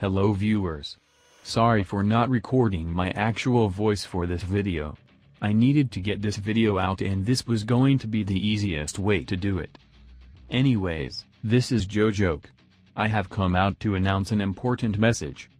Hello viewers. Sorry for not recording my actual voice for this video. I needed to get this video out and this was going to be the easiest way to do it. Anyways, this is Jojoke. I have come out to announce an important message.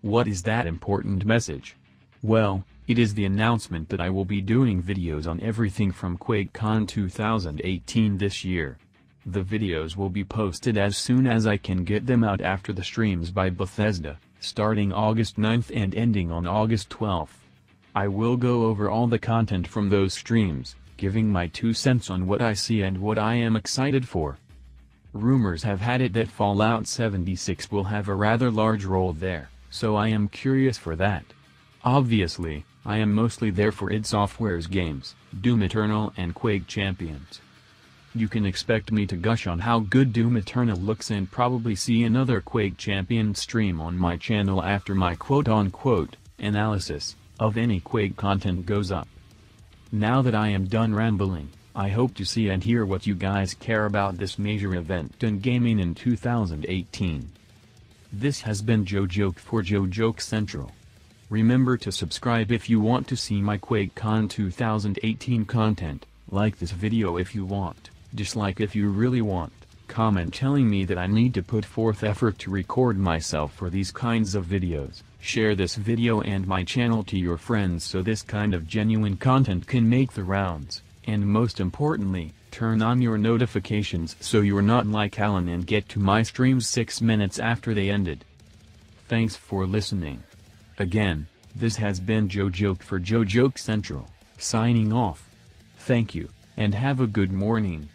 What is that important message? Well, it is the announcement that I will be doing videos on everything from QuakeCon 2018 this year. The videos will be posted as soon as I can get them out after the streams by Bethesda, starting August 9th and ending on August 12th. I will go over all the content from those streams, giving my two cents on what I see and what I am excited for. Rumors have had it that Fallout 76 will have a rather large role there, so I am curious for that. Obviously, I am mostly there for id Software's games, Doom Eternal and Quake Champions. You can expect me to gush on how good Doom Eternal looks and probably see another Quake Champion stream on my channel after my quote-unquote analysis of any Quake content goes up. Now that I am done rambling, I hope to see and hear what you guys care about this major event in gaming in 2018. This has been JoJoke for JoJoke Central. Remember to subscribe if you want to see my QuakeCon 2018 content, like this video if you want dislike if you really want, comment telling me that I need to put forth effort to record myself for these kinds of videos, share this video and my channel to your friends so this kind of genuine content can make the rounds, and most importantly, turn on your notifications so you're not like Alan and get to my streams 6 minutes after they ended. Thanks for listening. Again, this has been JoJoke for JoJoke Central, signing off. Thank you, and have a good morning.